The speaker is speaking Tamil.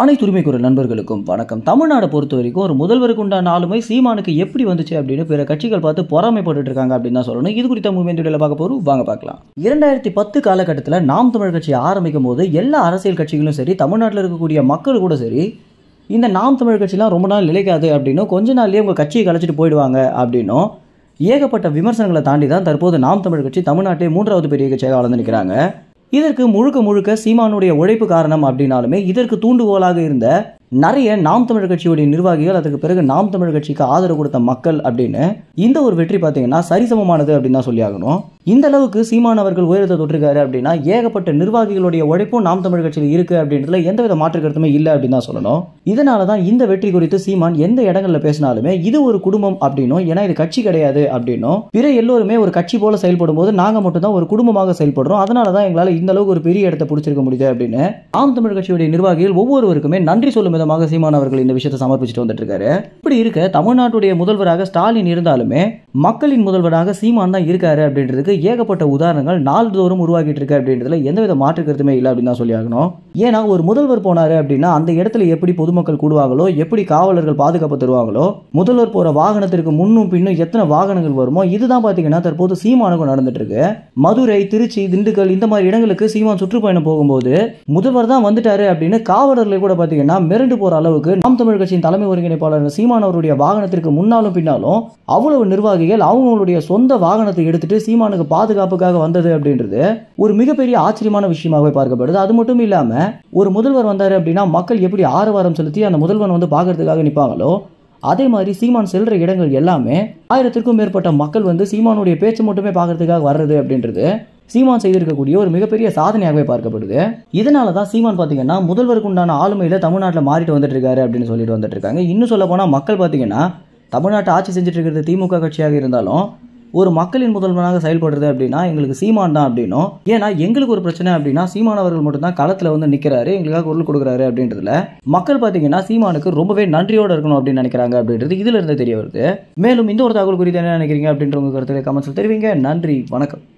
அனைத்து குரல் நண்பர்களுக்கும் வணக்கம் தமிழ்நாடு பொறுத்த வரைக்கும் ஒரு முதல்வருக்கு உண்டான ஆளுமை சீமானுக்கு எப்படி வந்துச்சு அப்படின்னு பிற கட்சிகள் பார்த்து பொறாமைப்பட்டு இருக்காங்க அப்படின்னு தான் சொல்லணும் இது குறித்த மூவியன் பார்க்க போகிறோம் வாங்க பார்க்கலாம் இரண்டாயிரத்தி பத்து காலகட்டத்தில் நாம் தமிழ் கட்சியை ஆரம்பிக்கும் போது எல்லா அரசியல் கட்சிகளும் சரி தமிழ்நாட்டில் இருக்கக்கூடிய மக்கள் கூட சரி இந்த நாம் தமிழ் கட்சிலாம் ரொம்ப நாள் நிலைக்காது அப்படின்னும் கொஞ்ச நாள்லேயே உங்கள் கட்சியை கலைச்சிட்டு போயிடுவாங்க அப்படின்னும் ஏகப்பட்ட விமர்சனங்களை தாண்டி தான் தற்போது நாம் தமிழ் கட்சி தமிழ்நாட்டிலே மூன்றாவது பெரிய கட்சியாக வளர்ந்து நிற்கிறாங்க இதற்கு முழுக்க முழுக்க சீமானுடைய உழைப்பு காரணம் அப்படின்னாலுமே இதற்கு தூண்டுகோலாக இருந்த நிறைய நாம் தமிழர் கட்சியுடைய நிர்வாகிகள் அதுக்கு பிறகு நாம் தமிழர் கட்சிக்கு ஆதரவு கொடுத்த மக்கள் அப்படின்னு இந்த ஒரு வெற்றி பார்த்தீங்கன்னா சரிசமமானது அப்படின்னு தான் சொல்லி ஆகணும் இந்த அளவுக்கு சீமான் அவர்கள் உயரத்தை தொட்டிருக்காரு அப்படின்னா ஏகப்பட்ட நிர்வாகிகளுடைய உழைப்பும் நாம் தமிழ் கட்சியில் இருக்கு அப்படின்றதுல எந்தவித மாற்று கருத்துமே இல்லை அப்படின்னு தான் சொல்லணும் இதனால தான் இந்த வெற்றி குறித்து சீமான் எந்த இடங்களில் பேசினாலுமே இது ஒரு குடும்பம் அப்படின்னும் ஏன்னா இது கட்சி கிடையாது அப்படின்னும் பிற எல்லோருமே ஒரு கட்சி போல செயல்படும் போது நாங்கள் மட்டும்தான் ஒரு குடும்பமாக செயல்படுறோம் அதனால தான் எங்களால் இந்த அளவுக்கு ஒரு பெரிய இடத்தை பிடிச்சிருக்க முடியுது அப்படின்னு ஆம் தமிழ் கட்சியுடைய நிர்வாகிகள் ஒவ்வொருவருக்குமே நன்றி சொல்லும் விதமாக சீமான் அவர்கள் இந்த விஷயத்தை சமர்ப்பிச்சுட்டு வந்துட்டு இருக்காரு இப்படி இருக்க தமிழ்நாட்டுடைய முதல்வராக ஸ்டாலின் இருந்தாலுமே மக்களின் முதல்வராக சீமான் தான் இருக்காரு அப்படின்றதுக்கு ஏகப்பட்ட உதாரணங்கள் நாள்தோறும் உருவாகிட்டு இருக்கு அப்படின்றதுல எந்தவித மாற்று கருத்துமே இல்லை அப்படின்னு தான் சொல்லி ஆகணும் ஏன்னா ஒரு முதல்வர் போனாரு அப்படின்னா அந்த இடத்துல எப்படி பொதுமக்கள் கூடுவாங்களோ எப்படி காவலர்கள் பாதுகாப்பு தருவாங்களோ முதல்வர் போற வாகனத்திற்கு முன்னும் பின்னும் எத்தனை வாகனங்கள் வருமோ இதுதான் பார்த்தீங்கன்னா தற்போது சீமானுக்கும் நடந்துட்டு இருக்கு மதுரை திருச்சி திண்டுக்கல் இந்த மாதிரி இடங்களுக்கு சீமான் சுற்றுப்பயணம் போகும்போது முதல்வர் தான் வந்துட்டாரு அப்படின்னு காவலர்கள் கூட பாத்தீங்கன்னா மிரண்டு போற அளவுக்கு நாம் தமிழ் கட்சியின் தலைமை ஒருங்கிணைப்பாளர் சீமான் அவருடைய வாகனத்திற்கு முன்னாலும் பின்னாலும் அவ்வளவு நிர்வாகிகள் அவங்களுடைய சொந்த வாகனத்தை எடுத்துட்டு சீமானுக்கு அவனுக்கு பாதுகாப்புக்காக வந்தது அப்படின்றது ஒரு மிகப்பெரிய ஆச்சரியமான விஷயமாகவே பார்க்கப்படுது அது மட்டும் இல்லாமல் ஒரு முதல்வர் வந்தார் அப்படின்னா மக்கள் எப்படி ஆரவாரம் செலுத்தி அந்த முதல்வன் வந்து பார்க்கறதுக்காக நிற்பாங்களோ அதே மாதிரி சீமான் செல்கிற இடங்கள் எல்லாமே ஆயிரத்திற்கும் மேற்பட்ட மக்கள் வந்து சீமானுடைய பேச்சு மட்டுமே பார்க்கறதுக்காக வர்றது அப்படின்றது சீமான் செய்திருக்கக்கூடிய ஒரு மிகப்பெரிய சாதனையாகவே பார்க்கப்படுது இதனால தான் சீமான் பார்த்தீங்கன்னா முதல்வருக்கு உண்டான ஆளுமையில் தமிழ்நாட்டில் மாறிட்டு வந்துட்டு இருக்காரு அப்படின்னு சொல்லிட்டு வந்துட்டு இருக்காங்க இன்னும் சொல்ல போனால் மக்கள் பார்த்தீங்கன்னா தமிழ்நாட்டை ஆட்சி செஞ்சுட்டு இருக்கிறது திமுக கட்சியாக இருந்தாலும் ஒரு மக்களின் முதல்வனாக செயல்படுறது அப்படின்னா எங்களுக்கு சீமான் தான் அப்படின்னும் ஏன்னா எங்களுக்கு ஒரு பிரச்சனை அப்படின்னா சீமான் அவர்கள் மட்டும்தான் களத்தில் வந்து நிற்கிறாரு எங்களுக்காக குரல் கொடுக்குறாரு அப்படின்றதுல மக்கள் பார்த்தீங்கன்னா சீமானுக்கு ரொம்பவே நன்றியோடு இருக்கணும் அப்படின்னு நினைக்கிறாங்க அப்படின்றது இருந்து தெரிய வருது மேலும் இந்த ஒரு தகவல் குறித்து என்ன நினைக்கிறீங்க அப்படின்ற உங்க கருத்துக்களை கமெண்ட்ஸ் தெரிவிங்க நன்றி வணக்கம்